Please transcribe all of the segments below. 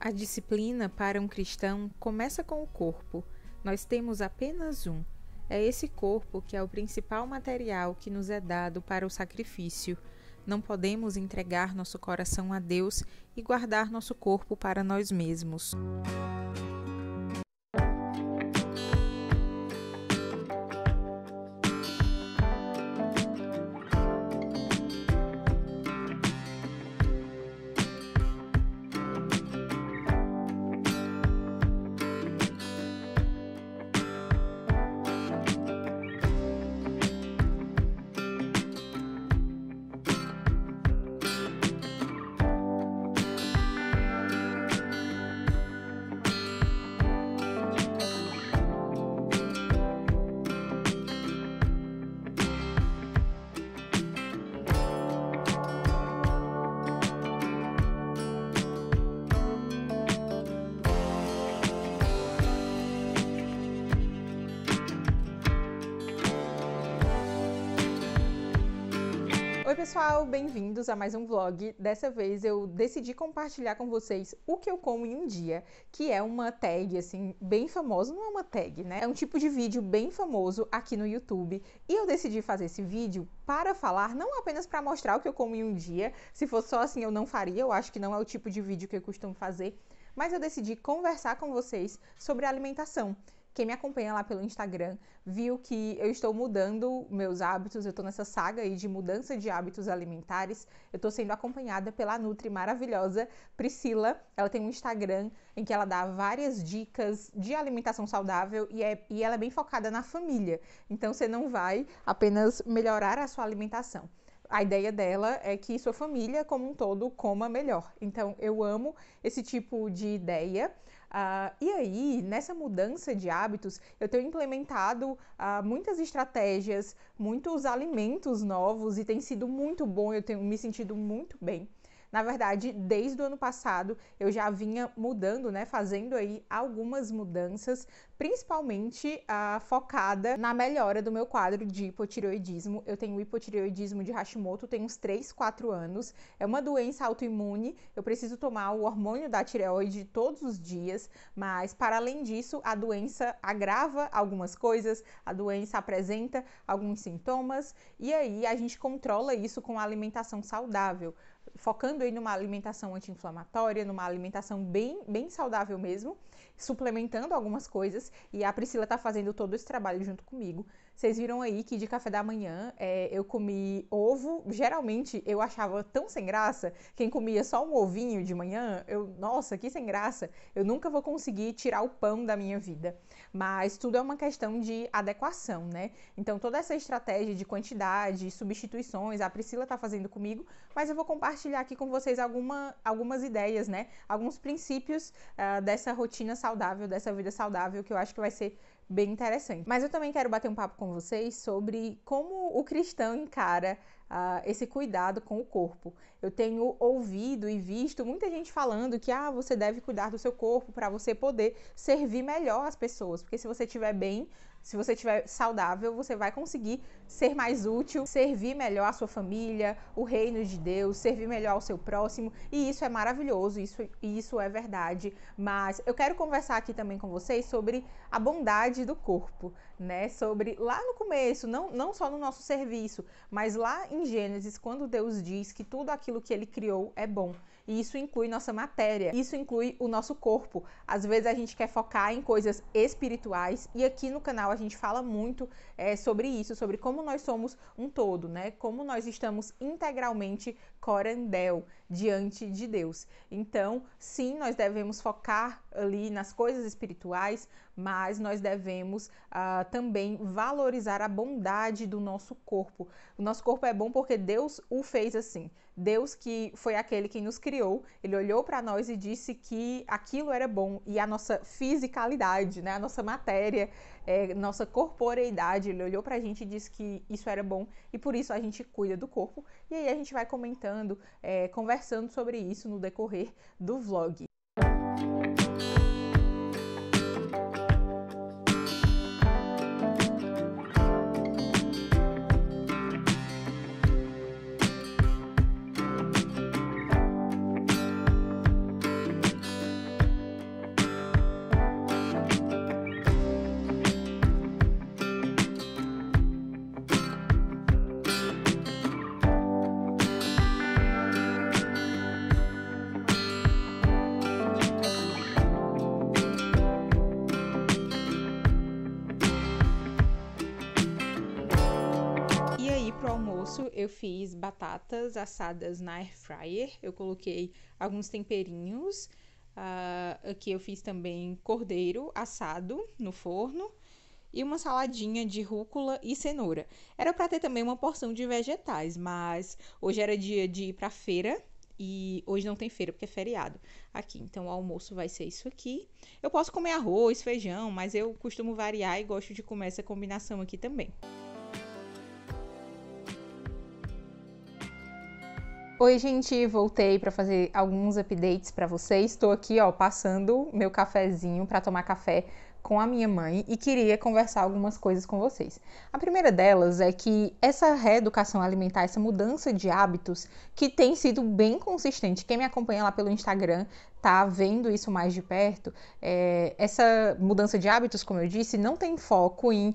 A disciplina para um cristão começa com o corpo. Nós temos apenas um. É esse corpo que é o principal material que nos é dado para o sacrifício. Não podemos entregar nosso coração a Deus e guardar nosso corpo para nós mesmos. Oi pessoal, bem-vindos a mais um vlog. Dessa vez eu decidi compartilhar com vocês o que eu como em um dia, que é uma tag assim bem famosa, não é uma tag, né? É um tipo de vídeo bem famoso aqui no YouTube. E eu decidi fazer esse vídeo para falar, não apenas para mostrar o que eu como em um dia. Se fosse só assim eu não faria, eu acho que não é o tipo de vídeo que eu costumo fazer mas eu decidi conversar com vocês sobre alimentação. Quem me acompanha lá pelo Instagram viu que eu estou mudando meus hábitos, eu estou nessa saga aí de mudança de hábitos alimentares. Eu estou sendo acompanhada pela Nutri maravilhosa Priscila. Ela tem um Instagram em que ela dá várias dicas de alimentação saudável e, é, e ela é bem focada na família. Então você não vai apenas melhorar a sua alimentação a ideia dela é que sua família como um todo coma melhor. Então eu amo esse tipo de ideia. Uh, e aí, nessa mudança de hábitos, eu tenho implementado uh, muitas estratégias, muitos alimentos novos e tem sido muito bom, eu tenho me sentido muito bem. Na verdade, desde o ano passado eu já vinha mudando, né, fazendo aí algumas mudanças, principalmente ah, focada na melhora do meu quadro de hipotireoidismo. Eu tenho hipotireoidismo de Hashimoto, tem uns 3, 4 anos. É uma doença autoimune, eu preciso tomar o hormônio da tireoide todos os dias, mas para além disso, a doença agrava algumas coisas, a doença apresenta alguns sintomas e aí a gente controla isso com a alimentação saudável focando aí numa alimentação anti-inflamatória, numa alimentação bem, bem saudável mesmo suplementando algumas coisas e a Priscila tá fazendo todo esse trabalho junto comigo. Vocês viram aí que de café da manhã é, eu comi ovo. Geralmente eu achava tão sem graça. Quem comia só um ovinho de manhã, eu, nossa, que sem graça. Eu nunca vou conseguir tirar o pão da minha vida. Mas tudo é uma questão de adequação, né? Então toda essa estratégia de quantidade, substituições, a Priscila tá fazendo comigo, mas eu vou compartilhar aqui com vocês alguma, algumas ideias, né? Alguns princípios uh, dessa rotina saudável saudável, dessa vida saudável, que eu acho que vai ser bem interessante. Mas eu também quero bater um papo com vocês sobre como o cristão encara uh, esse cuidado com o corpo. Eu tenho ouvido e visto muita gente falando que ah, você deve cuidar do seu corpo para você poder servir melhor as pessoas, porque se você estiver bem, se você estiver saudável, você vai conseguir ser mais útil, servir melhor a sua família, o reino de Deus, servir melhor ao seu próximo, e isso é maravilhoso, isso, isso é verdade. Mas eu quero conversar aqui também com vocês sobre a bondade do corpo né? Sobre lá no começo, não, não só no nosso serviço, mas lá em Gênesis, quando Deus diz que tudo aquilo que ele criou é bom. E isso inclui nossa matéria, isso inclui o nosso corpo. Às vezes a gente quer focar em coisas espirituais e aqui no canal a gente fala muito é, sobre isso, sobre como nós somos um todo, né? Como nós estamos integralmente corandel diante de Deus. Então, sim, nós devemos focar ali nas coisas espirituais, mas nós devemos uh, também valorizar a bondade do nosso corpo. O nosso corpo é bom porque Deus o fez assim. Deus, que foi aquele que nos criou, ele olhou para nós e disse que aquilo era bom e a nossa fisicalidade, né, a nossa matéria, é, nossa corporeidade, ele olhou para a gente e disse que isso era bom e por isso a gente cuida do corpo. E aí a gente vai comentando, é, conversando sobre isso no decorrer do vlog. eu fiz batatas assadas na air fryer. Eu coloquei alguns temperinhos. Uh, aqui eu fiz também cordeiro assado no forno e uma saladinha de rúcula e cenoura. Era para ter também uma porção de vegetais, mas hoje era dia de ir para feira e hoje não tem feira porque é feriado aqui. Então o almoço vai ser isso aqui. Eu posso comer arroz, feijão, mas eu costumo variar e gosto de comer essa combinação aqui também. Música Oi, gente, voltei para fazer alguns updates para vocês. Estou aqui, ó, passando meu cafezinho para tomar café com a minha mãe e queria conversar algumas coisas com vocês. A primeira delas é que essa reeducação alimentar, essa mudança de hábitos, que tem sido bem consistente. Quem me acompanha lá pelo Instagram tá vendo isso mais de perto. É, essa mudança de hábitos, como eu disse, não tem foco em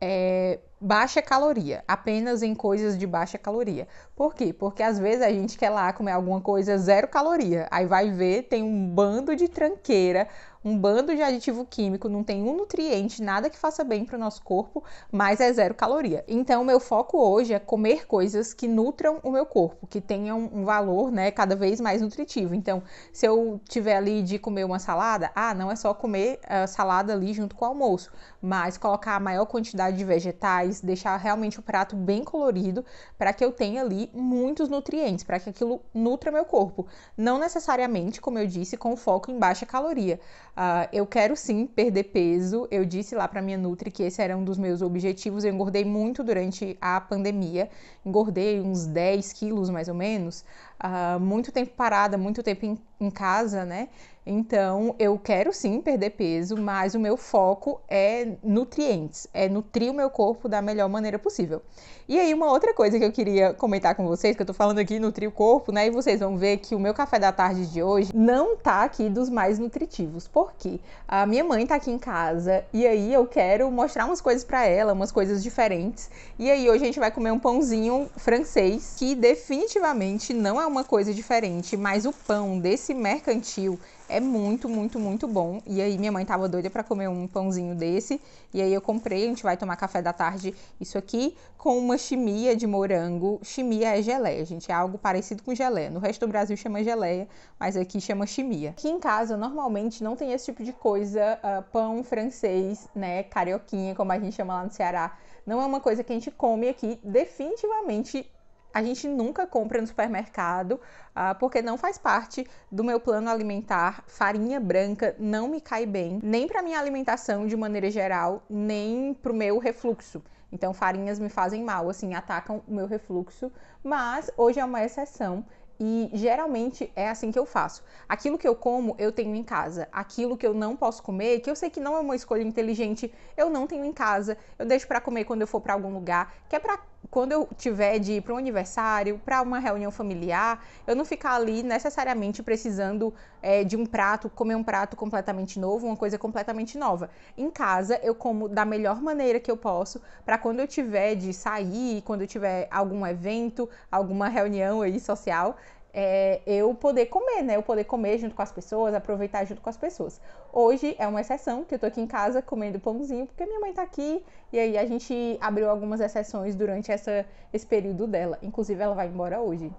é, baixa caloria, apenas em coisas de baixa caloria. Por quê? Porque às vezes a gente quer lá comer alguma coisa zero caloria, aí vai ver, tem um bando de tranqueira, um bando de aditivo químico, não tem um nutriente, nada que faça bem para o nosso corpo, mas é zero caloria. Então, meu foco hoje é comer coisas que nutram o meu corpo, que tenham um valor, né, cada vez mais nutritivo. Então, se eu tiver ali de comer uma salada, ah, não é só comer a eh, salada ali junto com o almoço, mas colocar a maior quantidade de vegetais vegetais, deixar realmente o prato bem colorido para que eu tenha ali muitos nutrientes, para que aquilo nutra meu corpo. Não necessariamente, como eu disse, com foco em baixa caloria. Uh, eu quero sim perder peso. Eu disse lá para minha Nutri que esse era um dos meus objetivos. Eu engordei muito durante a pandemia, engordei uns 10 quilos mais ou menos uh, muito tempo parada, muito tempo em, em casa, né? Então eu quero sim perder peso, mas o meu foco é nutrientes, é nutrir o meu corpo da melhor maneira possível. E aí, uma outra coisa que eu queria comentar com vocês, que eu tô falando aqui nutrir o corpo, né? E vocês vão ver que o meu café da tarde de hoje não tá aqui dos mais nutritivos. Por quê? A minha mãe tá aqui em casa e aí eu quero mostrar umas coisas para ela, umas coisas diferentes. E aí, hoje a gente vai comer um pãozinho francês, que definitivamente não é uma coisa diferente, mas o pão desse mercantil é muito, muito, muito bom. E aí minha mãe tava doida para comer um pãozinho desse, e aí eu comprei, a gente vai tomar café da tarde isso aqui com uma chimia de morango. Chimia é geleia, gente, é algo parecido com geleia. No resto do Brasil chama geleia, mas aqui chama chimia. Aqui em casa normalmente não tem esse tipo de coisa, uh, pão francês, né, carioquinha, como a gente chama lá no Ceará. Não é uma coisa que a gente come aqui, definitivamente a gente nunca compra no supermercado, ah, porque não faz parte do meu plano alimentar. Farinha branca não me cai bem, nem para minha alimentação de maneira geral, nem para o meu refluxo. Então, farinhas me fazem mal, assim, atacam o meu refluxo, mas hoje é uma exceção e geralmente é assim que eu faço. Aquilo que eu como, eu tenho em casa. Aquilo que eu não posso comer, que eu sei que não é uma escolha inteligente, eu não tenho em casa. Eu deixo para comer quando eu for para algum lugar, que é para quando eu tiver de ir para um aniversário, para uma reunião familiar, eu não ficar ali necessariamente precisando é, de um prato, comer um prato completamente novo, uma coisa completamente nova. Em casa, eu como da melhor maneira que eu posso, para quando eu tiver de sair, quando eu tiver algum evento, alguma reunião aí social, é, eu poder comer, né? Eu poder comer junto com as pessoas, aproveitar junto com as pessoas. Hoje é uma exceção, que eu tô aqui em casa comendo pãozinho, porque minha mãe tá aqui, e aí a gente abriu algumas exceções durante essa, esse período dela. Inclusive, ela vai embora hoje.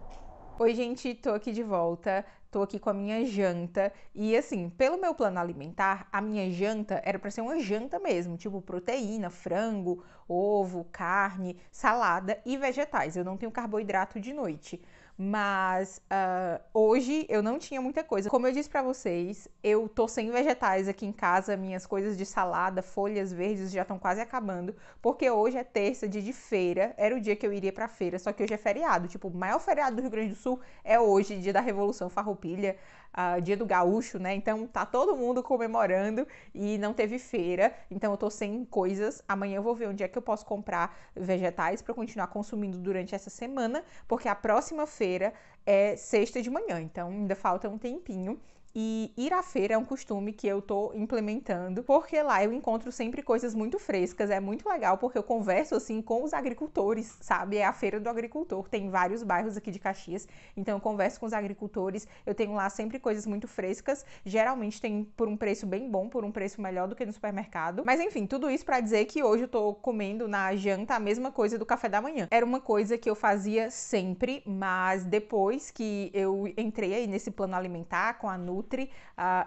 Oi, gente, tô aqui de volta, tô aqui com a minha janta. E assim, pelo meu plano alimentar, a minha janta era para ser uma janta mesmo, tipo proteína, frango, ovo, carne, salada e vegetais. Eu não tenho carboidrato de noite. Mas uh, hoje eu não tinha muita coisa. Como eu disse para vocês, eu tô sem vegetais aqui em casa, minhas coisas de salada, folhas verdes já estão quase acabando, porque hoje é terça, dia de feira, era o dia que eu iria pra feira, só que hoje é feriado. Tipo, o maior feriado do Rio Grande do Sul é hoje, dia da Revolução Farroupilha, uh, dia do gaúcho, né? Então tá todo mundo comemorando e não teve feira, então eu tô sem coisas. Amanhã eu vou ver onde é que eu posso comprar vegetais para continuar consumindo durante essa semana, porque a próxima feira feira é sexta de manhã, então ainda falta um tempinho e ir à feira é um costume que eu tô implementando, porque lá eu encontro sempre coisas muito frescas, é muito legal porque eu converso assim com os agricultores, sabe? É a feira do agricultor, tem vários bairros aqui de Caxias, então eu converso com os agricultores, eu tenho lá sempre coisas muito frescas, geralmente tem por um preço bem bom, por um preço melhor do que no supermercado. Mas enfim, tudo isso para dizer que hoje eu tô comendo na janta a mesma coisa do café da manhã. Era uma coisa que eu fazia sempre, mas depois que eu entrei aí nesse plano alimentar com a Nutri, Nutri,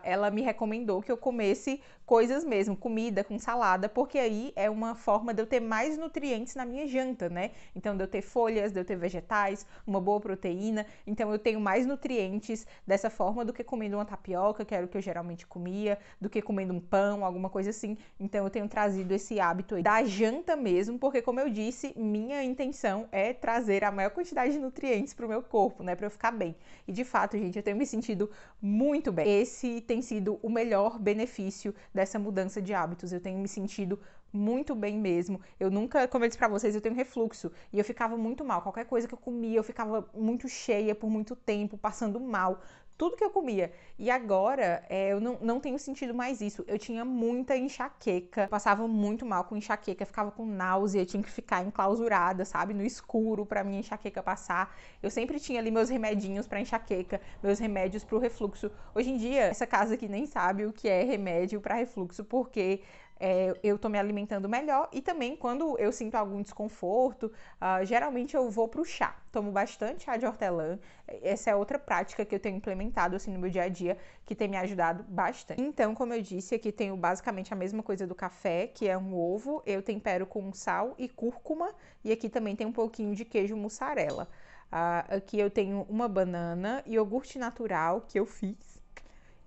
ela me recomendou que eu comesse coisas mesmo, comida com salada, porque aí é uma forma de eu ter mais nutrientes na minha janta, né? Então, de eu ter folhas, de eu ter vegetais, uma boa proteína. Então, eu tenho mais nutrientes dessa forma do que comendo uma tapioca, que era o que eu geralmente comia, do que comendo um pão, alguma coisa assim. Então, eu tenho trazido esse hábito aí da janta mesmo, porque, como eu disse, minha intenção é trazer a maior quantidade de nutrientes para o meu corpo, né? Para eu ficar bem. E, de fato, gente, eu tenho me sentido muito bem. Esse tem sido o melhor benefício dessa mudança de hábitos. Eu tenho me sentido muito bem mesmo. Eu nunca, como eu disse pra vocês, eu tenho refluxo e eu ficava muito mal. Qualquer coisa que eu comia, eu ficava muito cheia por muito tempo, passando mal tudo que eu comia. E agora é, eu não, não tenho sentido mais isso. Eu tinha muita enxaqueca, passava muito mal com enxaqueca, ficava com náusea, tinha que ficar enclausurada, sabe, no escuro para minha enxaqueca passar. Eu sempre tinha ali meus remedinhos para enxaqueca, meus remédios para o refluxo. Hoje em dia, essa casa aqui nem sabe o que é remédio para refluxo, porque é, eu estou me alimentando melhor e também quando eu sinto algum desconforto, uh, geralmente eu vou pro chá. Tomo bastante chá de hortelã. Essa é outra prática que eu tenho implementado assim no meu dia a dia que tem me ajudado bastante. Então, como eu disse, aqui tenho basicamente a mesma coisa do café, que é um ovo. Eu tempero com sal e cúrcuma e aqui também tem um pouquinho de queijo mussarela. Uh, aqui eu tenho uma banana, iogurte natural que eu fiz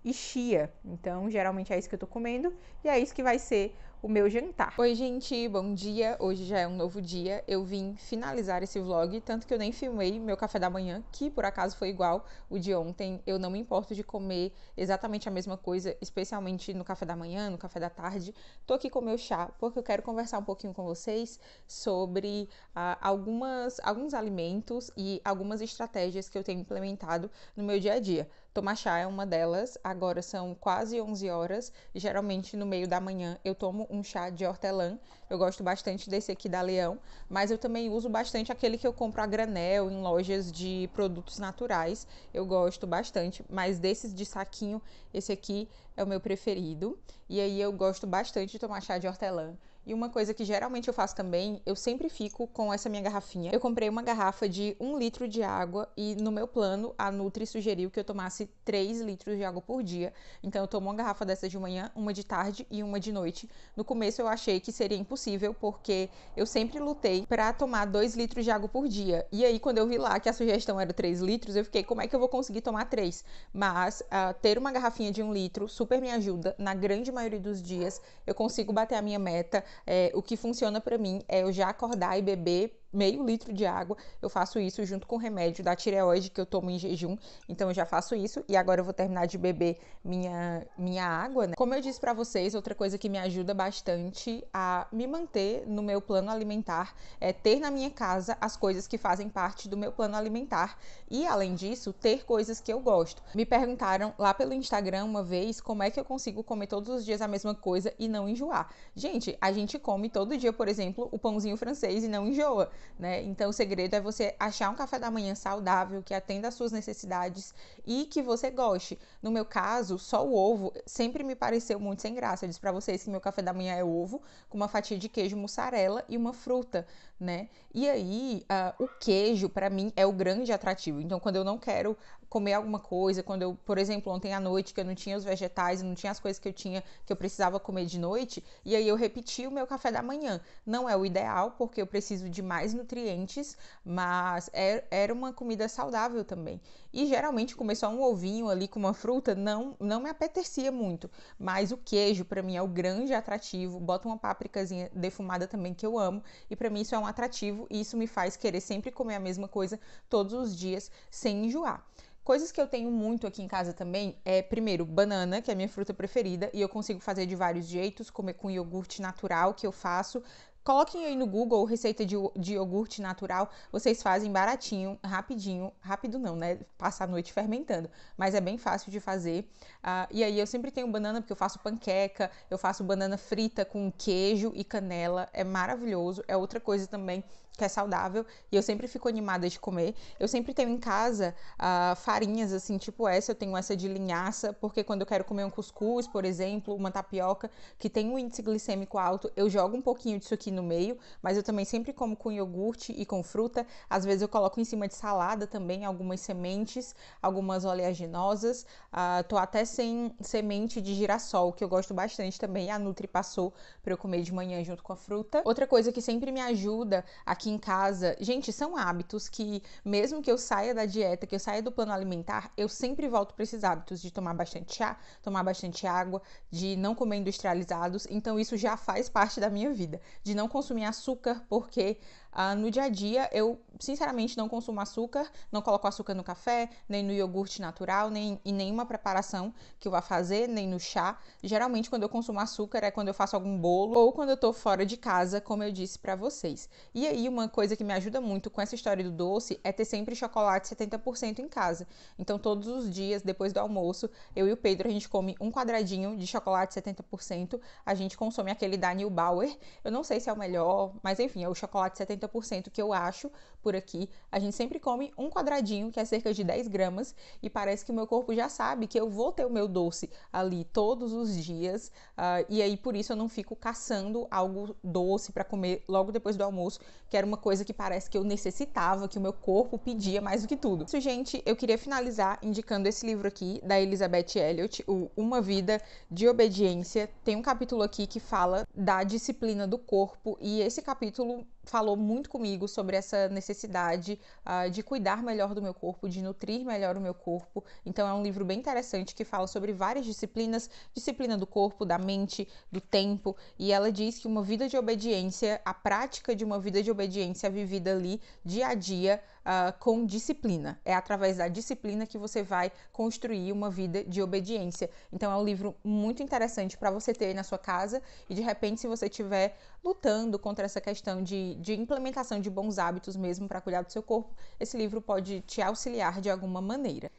e chia. Então, geralmente é isso que eu estou comendo e é isso que vai ser o meu jantar. Oi, gente, bom dia. Hoje já é um novo dia. Eu vim finalizar esse vlog, tanto que eu nem filmei meu café da manhã, que por acaso foi igual o de ontem. Eu não me importo de comer exatamente a mesma coisa, especialmente no café da manhã, no café da tarde. Tô aqui com meu chá porque eu quero conversar um pouquinho com vocês sobre ah, algumas alguns alimentos e algumas estratégias que eu tenho implementado no meu dia a dia. Tomar chá é uma delas. Agora são quase 11 horas. Geralmente no meio da manhã eu tomo um chá de hortelã. Eu gosto bastante desse aqui da Leão, mas eu também uso bastante aquele que eu compro a granel em lojas de produtos naturais. Eu gosto bastante, mas desses de saquinho, esse aqui é o meu preferido. E aí eu gosto bastante de tomar chá de hortelã e uma coisa que geralmente eu faço também, eu sempre fico com essa minha garrafinha. Eu comprei uma garrafa de um litro de água e no meu plano a Nutri sugeriu que eu tomasse 3 litros de água por dia. Então eu tomo uma garrafa dessas de manhã, uma de tarde e uma de noite. No começo eu achei que seria impossível porque eu sempre lutei para tomar 2 litros de água por dia. E aí quando eu vi lá que a sugestão era 3 litros, eu fiquei, como é que eu vou conseguir tomar 3? Mas uh, ter uma garrafinha de um litro super me ajuda. Na grande maioria dos dias eu consigo bater a minha meta. É, o que funciona para mim é eu já acordar e beber meio litro de água. Eu faço isso junto com o remédio da tireoide que eu tomo em jejum. Então eu já faço isso e agora eu vou terminar de beber minha minha água, né? Como eu disse para vocês, outra coisa que me ajuda bastante a me manter no meu plano alimentar é ter na minha casa as coisas que fazem parte do meu plano alimentar e além disso, ter coisas que eu gosto. Me perguntaram lá pelo Instagram uma vez como é que eu consigo comer todos os dias a mesma coisa e não enjoar. Gente, a gente come todo dia, por exemplo, o pãozinho francês e não enjoa né? Então o segredo é você achar um café da manhã saudável, que atenda às suas necessidades e que você goste. No meu caso, só o ovo sempre me pareceu muito sem graça. Eu disse para vocês que meu café da manhã é ovo com uma fatia de queijo mussarela e uma fruta, né? E aí, uh, o queijo, para mim, é o grande atrativo. Então, quando eu não quero comer alguma coisa, quando eu, por exemplo, ontem à noite, que eu não tinha os vegetais, não tinha as coisas que eu tinha, que eu precisava comer de noite, e aí eu repeti o meu café da manhã. Não é o ideal, porque eu preciso de mais nutrientes, mas é, era uma comida saudável também. E geralmente comer só um ovinho ali com uma fruta não, não me apetecia muito, mas o queijo, para mim, é o grande atrativo. Bota uma pápricazinha defumada também, que eu amo, e para mim isso é um tão atrativo e isso me faz querer sempre comer a mesma coisa todos os dias sem enjoar. Coisas que eu tenho muito aqui em casa também é, primeiro, banana, que é a minha fruta preferida, e eu consigo fazer de vários jeitos, comer com iogurte natural que eu faço, Coloquem aí no Google receita de, de iogurte natural, vocês fazem baratinho, rapidinho, rápido não, né? Passa a noite fermentando, mas é bem fácil de fazer. Uh, e aí eu sempre tenho banana, porque eu faço panqueca, eu faço banana frita com queijo e canela, é maravilhoso. É outra coisa também que é saudável e eu sempre fico animada de comer. Eu sempre tenho em casa uh, farinhas assim, tipo essa, eu tenho essa de linhaça, porque quando eu quero comer um cuscuz, por exemplo, uma tapioca que tem um índice glicêmico alto, eu jogo um pouquinho disso aqui no meio, mas eu também sempre como com iogurte e com fruta. Às vezes eu coloco em cima de salada também algumas sementes, algumas oleaginosas. Uh, tô até sem semente de girassol, que eu gosto bastante também. A Nutri passou para eu comer de manhã junto com a fruta. Outra coisa que sempre me ajuda a aqui em casa. Gente, são hábitos que, mesmo que eu saia da dieta, que eu saia do plano alimentar, eu sempre volto para esses hábitos de tomar bastante chá, tomar bastante água, de não comer industrializados. Então, isso já faz parte da minha vida. De não consumir açúcar, porque ah, no dia a dia, eu sinceramente não consumo açúcar, não coloco açúcar no café, nem no iogurte natural, nem em nenhuma preparação que eu vá fazer, nem no chá. Geralmente, quando eu consumo açúcar é quando eu faço algum bolo ou quando eu tô fora de casa, como eu disse para vocês. E aí, uma coisa que me ajuda muito com essa história do doce é ter sempre chocolate 70% em casa. Então, todos os dias, depois do almoço, eu e o Pedro a gente come um quadradinho de chocolate 70%, a gente consome aquele da New Bauer. Eu não sei se é o melhor, mas enfim, é o chocolate 70 30%, que eu acho por aqui. A gente sempre come um quadradinho, que é cerca de 10 gramas, e parece que o meu corpo já sabe que eu vou ter o meu doce ali todos os dias, uh, e aí por isso eu não fico caçando algo doce para comer logo depois do almoço, que era uma coisa que parece que eu necessitava, que o meu corpo pedia mais do que tudo. Isso, gente, eu queria finalizar indicando esse livro aqui da Elizabeth Elliot, o Uma Vida de Obediência. Tem um capítulo aqui que fala da disciplina do corpo e esse capítulo falou muito comigo sobre essa necessidade uh, de cuidar melhor do meu corpo, de nutrir melhor o meu corpo. Então é um livro bem interessante que fala sobre várias disciplinas, disciplina do corpo, da mente, do tempo, e ela diz que uma vida de obediência, a prática de uma vida de obediência vivida ali dia a dia, uh, com disciplina. É através da disciplina que você vai construir uma vida de obediência. Então é um livro muito interessante para você ter na sua casa e de repente, se você estiver lutando contra essa questão de, de implementação de bons hábitos mesmo para cuidar do seu corpo, esse livro pode te auxiliar de alguma maneira.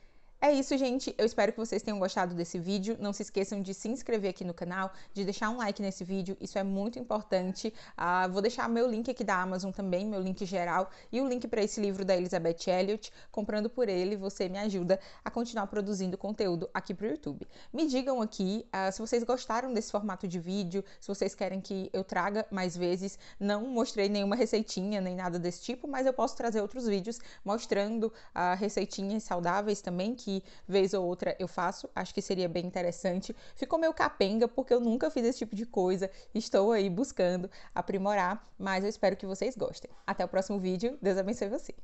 É isso, gente. Eu espero que vocês tenham gostado desse vídeo. Não se esqueçam de se inscrever aqui no canal, de deixar um like nesse vídeo. Isso é muito importante. Uh, vou deixar meu link aqui da Amazon também, meu link geral, e o link para esse livro da Elizabeth Elliot. Comprando por ele, você me ajuda a continuar produzindo conteúdo aqui para o YouTube. Me digam aqui uh, se vocês gostaram desse formato de vídeo, se vocês querem que eu traga mais vezes. Não mostrei nenhuma receitinha, nem nada desse tipo, mas eu posso trazer outros vídeos mostrando uh, receitinhas saudáveis também que vez ou outra eu faço, acho que seria bem interessante. Ficou meio capenga porque eu nunca fiz esse tipo de coisa, estou aí buscando aprimorar, mas eu espero que vocês gostem. Até o próximo vídeo, Deus abençoe você!